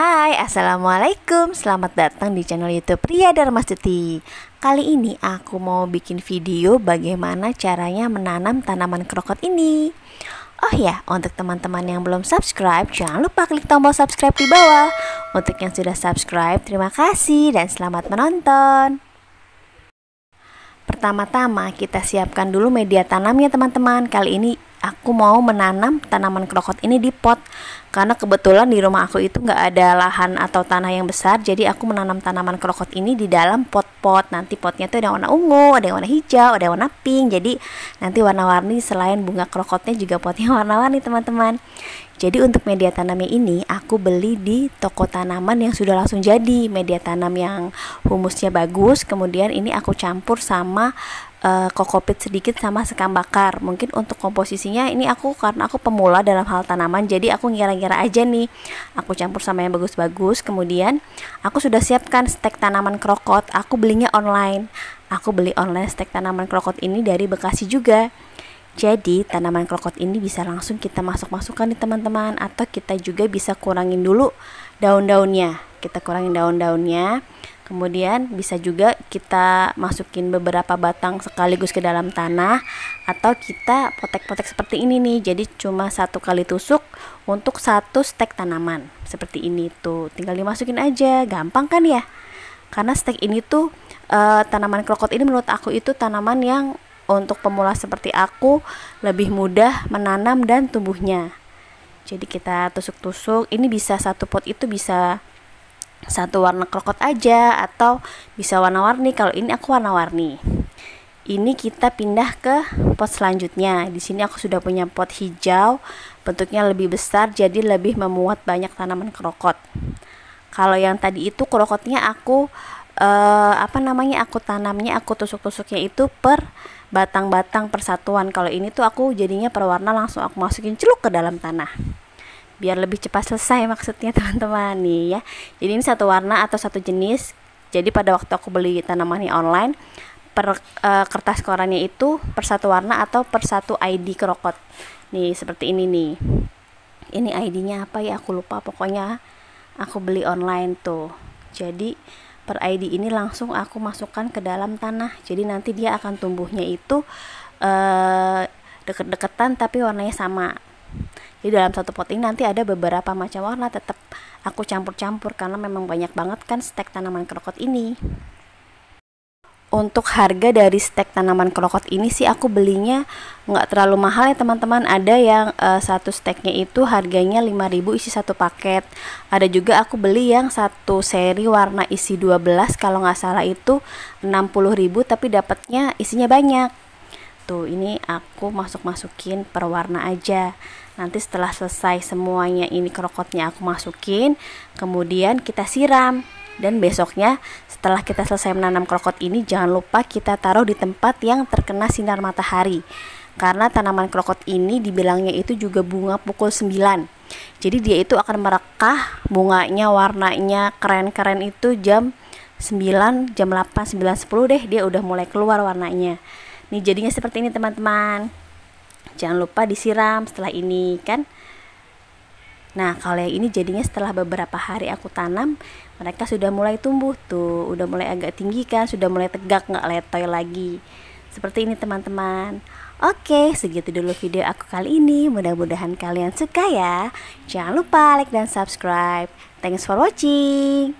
Hai, Assalamualaikum Selamat datang di channel youtube Ria Darmastuti Kali ini aku mau bikin video bagaimana caranya menanam tanaman krokot ini Oh ya, untuk teman-teman yang belum subscribe Jangan lupa klik tombol subscribe di bawah Untuk yang sudah subscribe, terima kasih dan selamat menonton Pertama-tama kita siapkan dulu media tanamnya teman-teman Kali ini aku mau menanam tanaman krokot ini di pot karena kebetulan di rumah aku itu nggak ada lahan atau tanah yang besar jadi aku menanam tanaman krokot ini di dalam pot-pot nanti potnya tuh ada warna ungu ada warna hijau ada warna pink jadi nanti warna-warni selain bunga krokotnya juga potnya warna-warni teman-teman jadi untuk media tanamnya ini aku beli di toko tanaman yang sudah langsung jadi media tanam yang humusnya bagus kemudian ini aku campur sama uh, kokopit sedikit sama sekam bakar. Mungkin untuk komposisinya ini aku karena aku pemula dalam hal tanaman, jadi aku ngira-ngira aja nih. Aku campur sama yang bagus-bagus. Kemudian aku sudah siapkan stek tanaman krokot. Aku belinya online. Aku beli online stek tanaman krokot ini dari Bekasi juga. Jadi tanaman krokot ini bisa langsung kita masuk-masukkan nih teman-teman atau kita juga bisa kurangin dulu daun-daunnya. Kita kurangin daun-daunnya Kemudian bisa juga kita masukin beberapa batang sekaligus ke dalam tanah atau kita potek-potek seperti ini nih. Jadi cuma satu kali tusuk untuk satu stek tanaman seperti ini tuh. Tinggal dimasukin aja, gampang kan ya? Karena stek ini tuh e, tanaman krokot ini menurut aku itu tanaman yang untuk pemula seperti aku lebih mudah menanam dan tumbuhnya. Jadi kita tusuk-tusuk. Ini bisa satu pot itu bisa satu warna krokot aja atau bisa warna-warni kalau ini aku warna-warni ini kita pindah ke pot selanjutnya di sini aku sudah punya pot hijau bentuknya lebih besar jadi lebih memuat banyak tanaman krokot kalau yang tadi itu krokotnya aku eh, apa namanya aku tanamnya aku tusuk-tusuknya itu per batang-batang persatuan kalau ini tuh aku jadinya per warna langsung aku masukin celuk ke dalam tanah biar lebih cepat selesai maksudnya teman-teman nih ya jadi ini satu warna atau satu jenis jadi pada waktu aku beli tanamannya online per e, kertas korannya itu per satu warna atau per satu ID krokot nih seperti ini nih ini ID-nya apa ya aku lupa pokoknya aku beli online tuh jadi per ID ini langsung aku masukkan ke dalam tanah jadi nanti dia akan tumbuhnya itu e, deket-deketan tapi warnanya sama di dalam satu pot ini nanti ada beberapa macam warna tetap aku campur-campur karena memang banyak banget kan stek tanaman krokot ini untuk harga dari stek tanaman krokot ini sih aku belinya nggak terlalu mahal ya teman-teman ada yang uh, satu steknya itu harganya 5000 isi satu paket ada juga aku beli yang satu seri warna isi 12 kalau nggak salah itu 60000 tapi dapatnya isinya banyak tuh ini aku masuk-masukin per warna aja nanti setelah selesai semuanya ini krokotnya aku masukin kemudian kita siram dan besoknya setelah kita selesai menanam krokot ini jangan lupa kita taruh di tempat yang terkena sinar matahari karena tanaman krokot ini dibilangnya itu juga bunga pukul 9 jadi dia itu akan merekah bunganya warnanya keren-keren itu jam 9 jam 8 9 10 deh dia udah mulai keluar warnanya nih jadinya seperti ini teman-teman jangan lupa disiram setelah ini kan nah kalau yang ini jadinya setelah beberapa hari aku tanam mereka sudah mulai tumbuh tuh udah mulai agak tinggi kan sudah mulai tegak nggak letoy lagi seperti ini teman-teman Oke, segitu dulu video aku kali ini. Mudah-mudahan kalian suka ya. Jangan lupa like dan subscribe. Thanks for watching.